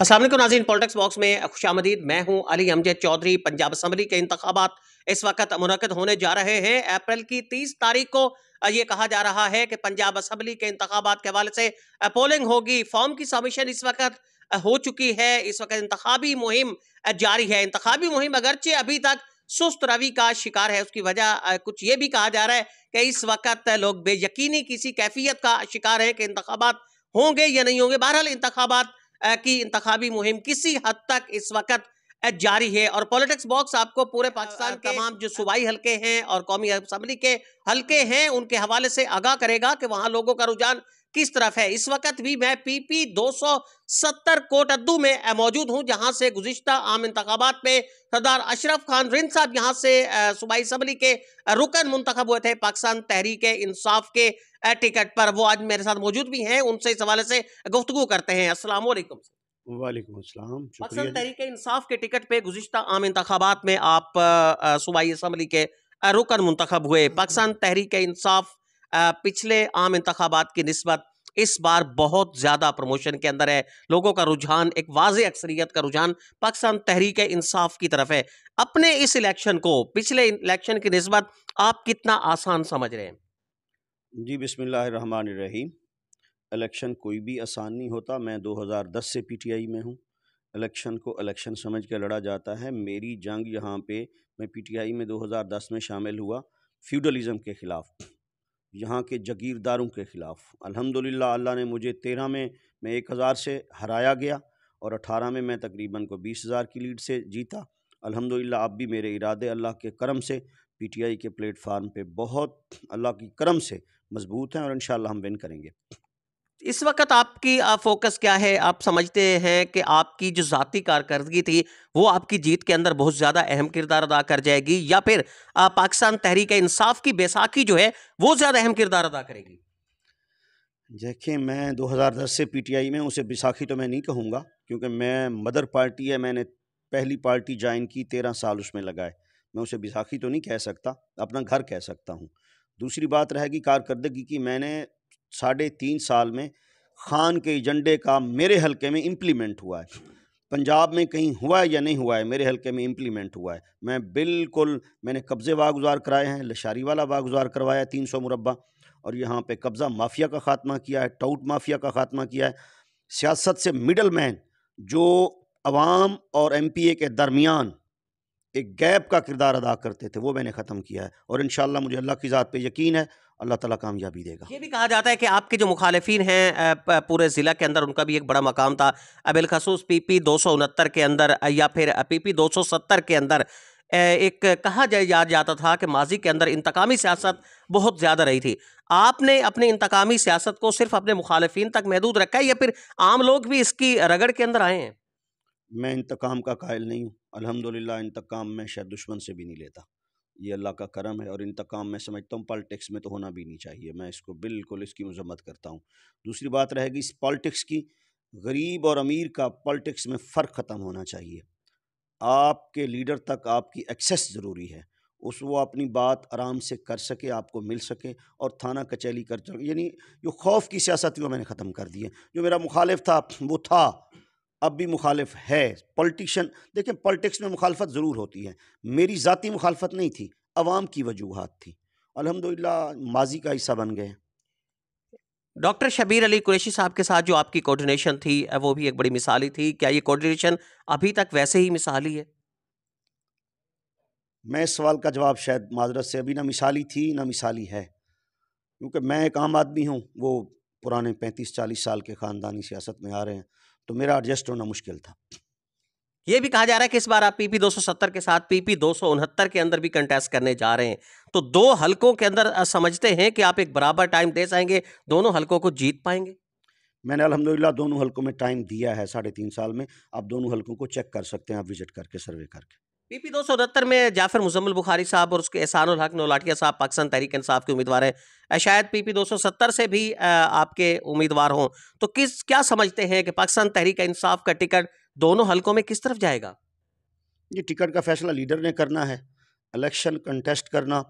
असल नाजीन politics box में खुश आमदीद मैं हूं अली अमजद चौधरी पंजाब असम्बली के इंतबात इस वक्त मुनद होने जा रहे हैं अप्रैल की तीस तारीख को ये कहा जा रहा है कि पंजाब असम्बली के इंतबात के हवाले से पोलिंग होगी फॉर्म की सबमिशन इस वक्त हो चुकी है इस वक्त इंतबी मुहिम जारी है इंतबी मुहिम अगरचे अभी तक सुस्त रवि का शिकार है उसकी वजह कुछ ये भी कहा जा रहा है कि इस वक्त लोग बेयकीनी किसी कैफियत का शिकार है कि इंतबात होंगे या नहीं होंगे बहरहाल इंतबात की इंतबी मुहिम किसी हद तक इस वक्त जारी है और पॉलिटिक्स बॉक्स आपको पूरे पाकिस्तान के तमाम जो सूबाई हलके हैं और कौमी असम्बली के हलके हैं उनके हवाले से आगाह करेगा कि वहाँ लोगों का रुझान किस तरफ है इस वक्त भी मैं पीपी 270 कोट अद्दू में मौजूद हूं जहां से गुजश्ता आम इंतबात में सरदार अशरफ खान रिन साहब यहां से सूबाई असम्बली के रुकन मुंतखब हुए थे पाकिस्तान तहरीक इंसाफ के टिकट पर वो आज मेरे साथ मौजूद भी हैं उनसे इस हवाले से गुफ्तु करते हैं असल वालेकुम तहरीक इंसाफ के टिकट पर गुजशत आम इंतबात में आप सूबाई असम्बली के रुकन मुंतखब हुए पाकिस्तान तहरीक इंसाफ पिछले आम इंतबात की नस्बत इस बार बहुत ज़्यादा प्रमोशन के अंदर है लोगों का रुझान एक वाज अक्सरीत का रुझान पाकिस्तान तहरीक इंसाफ की तरफ है अपने इस इलेक्शन को पिछले इलेक्शन की नस्बत आप कितना आसान समझ रहे हैं जी बिसमीम इलेक्शन कोई भी आसान नहीं होता मैं 2010 से पीटीआई में हूँ इलेक्शन को इलेक्शन समझ कर लड़ा जाता है मेरी जंग यहाँ पे मैं पीटीआई में 2010 में शामिल हुआ फ्यूडलिज़म के ख़िलाफ़ यहाँ के जागीरदारों के ख़िलाफ़ अल्हम्दुलिल्लाह अल्लाह ने मुझे तेरह में मैं एक हज़ार से हराया गया और अठारह में मैं तकरीबन को बीस हज़ार की लीड से जीता अल्हम्दुलिल्लाह अब भी मेरे इरादे अल्लाह के करम से पीटीआई के प्लेटफार्म पे बहुत अल्लाह की करम से मजबूत हैं और इन हम विन करेंगे इस वक्त आपकी आप फोकस क्या है आप समझते हैं कि आपकी जो ज़ाती कारकर्दगी थी वो आपकी जीत के अंदर बहुत ज़्यादा अहम किरदार अदा कर जाएगी या फिर पाकिस्तान तहरीक इंसाफ की बैसाखी जो है वो ज़्यादा अहम किरदार अदा करेगी देखिए मैं 2010 से पीटीआई में उसे बैसाखी तो मैं नहीं कहूँगा क्योंकि मैं मदर पार्टी है मैंने पहली पार्टी ज्वाइन की तेरह साल उसमें लगाए मैं उसे बैसाखी तो नहीं कह सकता अपना घर कह सकता हूँ दूसरी बात रहेगी कारकर्दगी की मैंने साढ़े तीन साल में खान के एजेंडे का मेरे हलके में इम्प्लीमेंट हुआ है पंजाब में कहीं हुआ है या नहीं हुआ है मेरे हलके में इम्प्लीमेंट हुआ है मैं बिल्कुल मैंने कब्ज़े वागुजार कराए हैं लशारी वाला वागुजार करवाया तीन सौ मुरबा और यहाँ पे कब्ज़ा माफिया का ख़ात्मा किया है टाउट माफिया का ख़ात्मा किया है सियासत से मिडल मैन जो अवाम और एम पी ए के दरमियान एक गैप का किरदार अदा करते थे वो मैंने ख़त्म किया है और इन मुझे अल्लाह की ज़ात पर यकीन है अल्लाह ताला कामयाबी देगा ये भी कहा जाता है कि आपके जो मुखालफिन हैं पूरे ज़िला के अंदर उनका भी एक बड़ा मकाम था अबिलखसूस पी पी दो सौ उनहत्तर के अंदर या फिर पी पी दो सौ सत्तर के अंदर एक कहा जाए याद जाता था कि माजी के अंदर इंतकामी सियासत बहुत ज़्यादा रही थी आपने अपने इंतकामी सियासत को सिर्फ अपने मुखालफी तक महदूद रखा है या फिर आम लोग भी इसकी रगड़ के अंदर आए हैं मैं इंतकाम का कायल नहीं हूँ अलहमदिल्ला इंतकाम मैं शायद दुश्मन से भी नहीं लेता ये अल्लाह का करम है और इंतकाम मैं समझता हूँ पॉलिटिक्स में तो होना भी नहीं चाहिए मैं इसको बिल्कुल इसकी मजम्मत करता हूँ दूसरी बात रहेगी इस पॉलिटिक्स की गरीब और अमीर का पॉलिटिक्स में फ़र्क ख़त्म होना चाहिए आपके लीडर तक आपकी एक्सेस ज़रूरी है उस वो अपनी बात आराम से कर सके आपको मिल सके और थाना कचहरी कर यानी जो खौफ की सियासत वो मैंने ख़त्म कर दी है जो मेरा मुखालिफ था वो था अब भी मुखालिफ है पॉलिटिशन देखें पॉलिटिक्स में मुखालफत ज़रूर होती है मेरी ज़ाती मुखालफत नहीं थी अवाम की वजूहत थी अलहमदिल्ला माजी का हिस्सा बन गए डॉक्टर शबीर अली कुरैशी साहब के साथ जो आपकी कोऑर्डिनेशन थी वो भी एक बड़ी मिसाली थी क्या ये कोऑर्डिनेशन अभी तक वैसे ही मिसाली है मैं इस सवाल का जवाब शायद माजरत से अभी ना मिसाली थी ना मिसाली है क्योंकि मैं एक आम आदमी हूँ वो पुराने पैंतीस चालीस साल के ख़ानदानी सियासत में आ रहे हैं तो मेरा एडजस्ट होना मुश्किल था ये भी कहा जा रहा है कि इस बार आप पीपी 270 के साथ पीपी दो के अंदर भी कंटेस्ट करने जा रहे हैं तो दो हलकों के अंदर समझते हैं कि आप एक बराबर टाइम दे जाएंगे दोनों हलकों को जीत पाएंगे मैंने अलहमदिल्ला दोनों हलकों में टाइम दिया है साढ़े तीन साल में आप दोनों हलकों को चेक कर सकते हैं आप विजिट करके सर्वे करके पीपी दो सौ उनहत्तर में जाफर मुजम्मल बुखारी साहब और उसके एहसान हक नौलाटिया साहब पाकिस्तान तहरीक इंसाफ के उम्मीदवार हैं शायद पीपी दो सौ सत्तर से भी आपके उम्मीदवार हों तो किस क्या समझते हैं कि पाकिस्तान तहरीक इंसाफ का टिकट दोनों हलकों में किस तरफ जाएगा ये टिकट का फैसला लीडर ने करना है इलेक्शन कंटेस्ट करना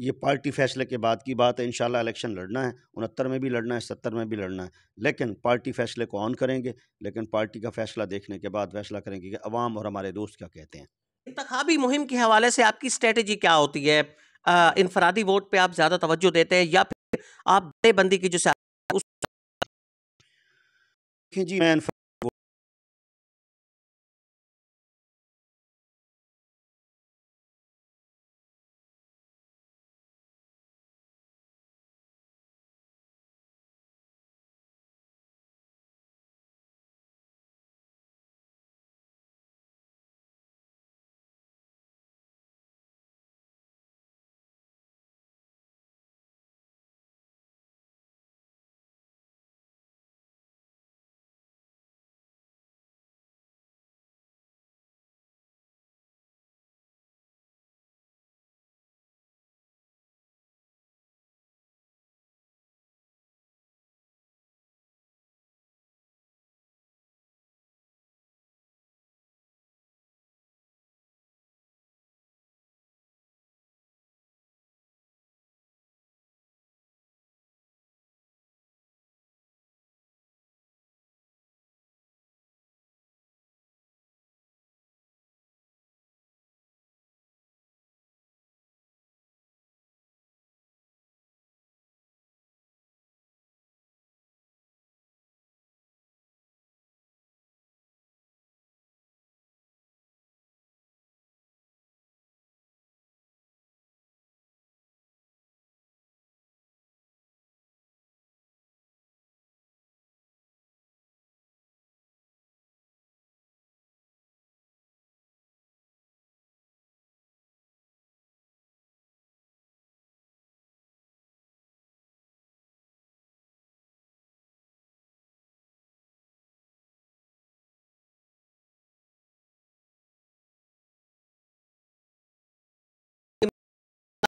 ये पार्टी फैसले के बाद की बात है इन इलेक्शन लड़ना है उनहत्तर में भी लड़ना है सत्तर में भी लड़ना है लेकिन पार्टी फैसले को ऑन करेंगे लेकिन पार्टी का फैसला देखने के बाद फैसला करेंगे कि अवाम और हमारे दोस्त क्या कहते हैं इंतबी मुहिम के हवाले से आपकी स्ट्रेटेजी क्या होती है इनफरादी वोट पे आप ज़्यादा तवज्जो देते हैं या फिर आप बंदी की जो जी मैं